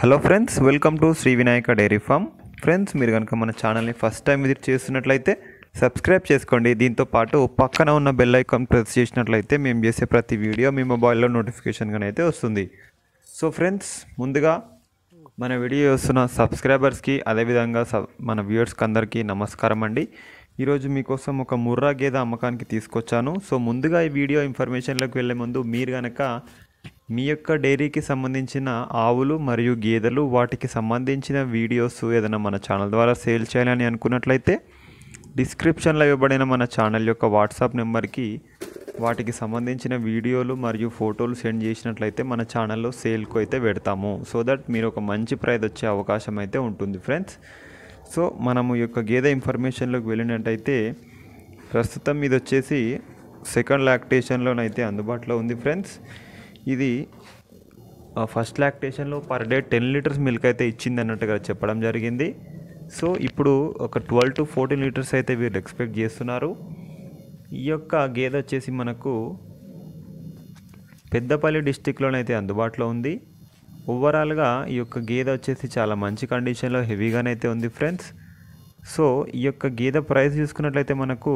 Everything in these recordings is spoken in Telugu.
hello friends welcome to Shri Vinayaka dairy farm friends మీరు కనుక మన ఛానల్ని ఫస్ట్ టైం విజిట్ చేస్తున్నట్లయితే సబ్స్క్రైబ్ చేసుకోండి దీంతో పాటు పక్కన ఉన్న బెల్ ఐకాన్ ప్రెస్ చేసినట్లయితే మేము చేసే ప్రతి వీడియో మీ మొబైల్లో నోటిఫికేషన్గా అయితే వస్తుంది సో ఫ్రెండ్స్ ముందుగా మన వీడియో వస్తున్న సబ్స్క్రైబర్స్కి అదేవిధంగా సబ్ మన వ్యూవర్స్కి అందరికీ నమస్కారం అండి ఈరోజు మీకోసం ఒక ముర్రా గేదె అమ్మకానికి తీసుకొచ్చాను సో ముందుగా ఈ వీడియో ఇన్ఫర్మేషన్లోకి వెళ్ళే ముందు మీరు కనుక మీ యొక్క డైరీకి సంబంధించిన ఆవులు మరియు గేదెలు వాటికి సంబంధించిన వీడియోస్ ఏదైనా మన ఛానల్ ద్వారా సేల్ చేయాలని అనుకున్నట్లయితే డిస్క్రిప్షన్లో ఇవ్వబడిన మన ఛానల్ యొక్క వాట్సాప్ నెంబర్కి వాటికి సంబంధించిన వీడియోలు మరియు ఫోటోలు సెండ్ చేసినట్లయితే మన ఛానల్లో సేల్కు అయితే పెడతాము సో దట్ మీరు ఒక మంచి ప్రైజ్ వచ్చే అవకాశం అయితే ఉంటుంది ఫ్రెండ్స్ సో మనము యొక్క గేదె ఇన్ఫర్మేషన్లోకి వెళ్ళినట్టయితే ప్రస్తుతం ఇది వచ్చేసి సెకండ్ లాక్టేషన్లోనైతే అందుబాటులో ఉంది ఫ్రెండ్స్ ఇది ఫస్ట్ లాక్టేషన్లో per day ten litres milk అయితే ఇచ్చింది అన్నట్టుగా చెప్పడం జరిగింది సో ఇప్పుడు ఒక ట్వెల్వ్ టు ఫోర్టీన్ లీటర్స్ అయితే వీరు ఎక్స్పెక్ట్ చేస్తున్నారు ఈ యొక్క గేదె వచ్చేసి మనకు పెద్దపల్లి డిస్టిక్లోనైతే అందుబాటులో ఉంది ఓవరాల్గా ఈ యొక్క గేదె వచ్చేసి చాలా మంచి కండిషన్లో హెవీగానైతే ఉంది ఫ్రెండ్స్ సో ఈ యొక్క గేదె ప్రైస్ చూసుకున్నట్లయితే మనకు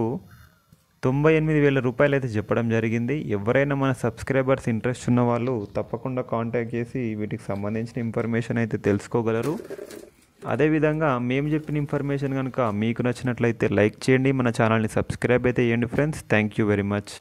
తొంభై ఎనిమిది వేల రూపాయలు అయితే చెప్పడం జరిగింది ఎవరైనా మన సబ్స్క్రైబర్స్ ఇంట్రెస్ట్ ఉన్న వాళ్ళు తప్పకుండా కాంటాక్ట్ చేసి వీటికి సంబంధించిన ఇన్ఫర్మేషన్ అయితే తెలుసుకోగలరు అదేవిధంగా మేము చెప్పిన ఇన్ఫర్మేషన్ కనుక మీకు నచ్చినట్లయితే లైక్ చేయండి మన ఛానల్ని సబ్స్క్రైబ్ అయితే చేయండి friends thank you very much